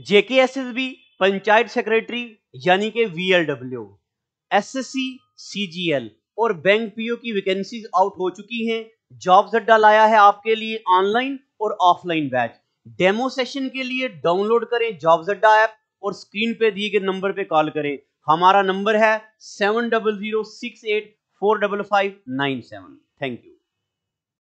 B panchayat secretary यानी के V C G L और बैंक पीओ की वैकेंसीज आउट हो चुकी हैं जॉब्स अड्डा लाया है आपके लिए ऑनलाइन और ऑफलाइन बैच डेमो सेशन के लिए डाउनलोड करें जॉब्स अड्डा ऐप और स्क्रीन पे दिए गए नंबर पे कॉल करें हमारा नंबर है seven double zero six eight four double five nine seven thank you